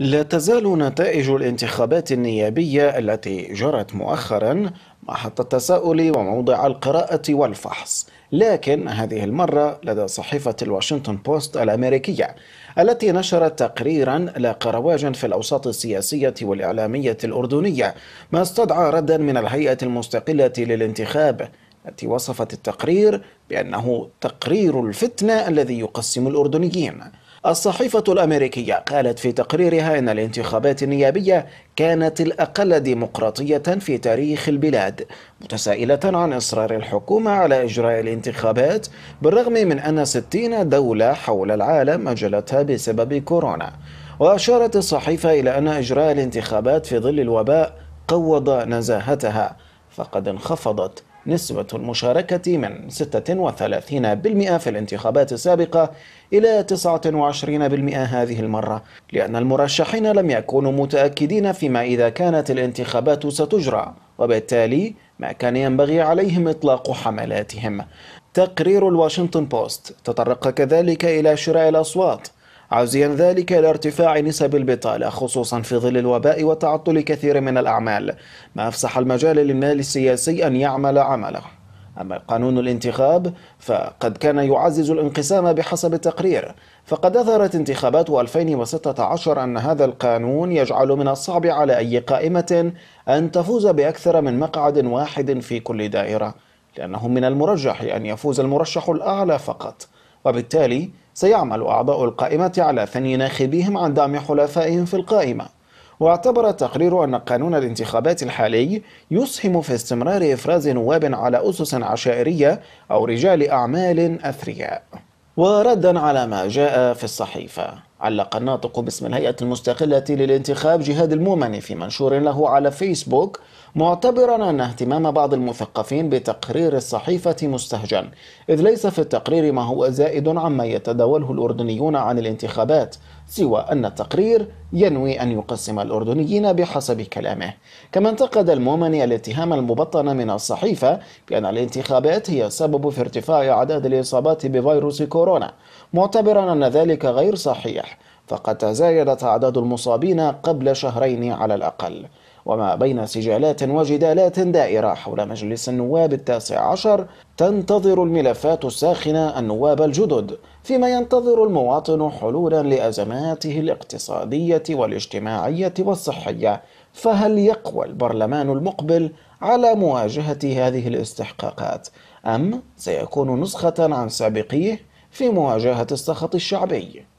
لا تزال نتائج الانتخابات النيابية التي جرت مؤخرا محط التساؤل وموضع القراءة والفحص لكن هذه المرة لدى صحيفة الواشنطن بوست الأمريكية التي نشرت تقريرا لاقى رواجا في الأوساط السياسية والإعلامية الأردنية ما استدعى ردا من الهيئة المستقلة للانتخاب التي وصفت التقرير بأنه تقرير الفتنة الذي يقسم الأردنيين الصحيفة الأمريكية قالت في تقريرها أن الانتخابات النيابية كانت الأقل ديمقراطية في تاريخ البلاد متسائلة عن إصرار الحكومة على إجراء الانتخابات بالرغم من أن 60 دولة حول العالم أجلتها بسبب كورونا وأشارت الصحيفة إلى أن إجراء الانتخابات في ظل الوباء قوض نزاهتها فقد انخفضت نسبة المشاركة من 36% في الانتخابات السابقة إلى 29% هذه المرة لأن المرشحين لم يكونوا متأكدين فيما إذا كانت الانتخابات ستجرى وبالتالي ما كان ينبغي عليهم إطلاق حملاتهم تقرير الواشنطن بوست تطرق كذلك إلى شراء الأصوات عازيا ذلك إلى ارتفاع نسب البطالة خصوصا في ظل الوباء وتعطل كثير من الأعمال ما أفسح المجال للمال السياسي أن يعمل عمله أما قانون الانتخاب فقد كان يعزز الانقسام بحسب التقرير فقد أظهرت انتخابات 2016 أن هذا القانون يجعل من الصعب على أي قائمة أن تفوز بأكثر من مقعد واحد في كل دائرة لأنه من المرجح أن يفوز المرشح الأعلى فقط وبالتالي سيعمل أعضاء القائمة على ثني ناخبيهم عن دعم حلفائهم في القائمة واعتبر التقرير أن قانون الانتخابات الحالي يسهم في استمرار إفراز نواب على أسس عشائرية أو رجال أعمال أثرياء وردا على ما جاء في الصحيفة علق الناطق باسم الهيئة المستقلة للانتخاب جهاد المومني في منشور له على فيسبوك معتبرا أن اهتمام بعض المثقفين بتقرير الصحيفة مستهجن إذ ليس في التقرير ما هو زائد عما يتداوله الأردنيون عن الانتخابات سوى أن التقرير ينوي أن يقسم الأردنيين بحسب كلامه كما انتقد المومني الاتهام المبطن من الصحيفة بأن الانتخابات هي السبب في ارتفاع أعداد الإصابات بفيروس كورونا معتبرا أن ذلك غير صحيح فقد تزايدت أعداد المصابين قبل شهرين على الأقل وما بين سجالات وجدالات دائرة حول مجلس النواب التاسع عشر تنتظر الملفات الساخنة النواب الجدد فيما ينتظر المواطن حلولا لأزماته الاقتصادية والاجتماعية والصحية فهل يقوى البرلمان المقبل على مواجهة هذه الاستحقاقات أم سيكون نسخة عن سابقيه في مواجهة السخط الشعبي؟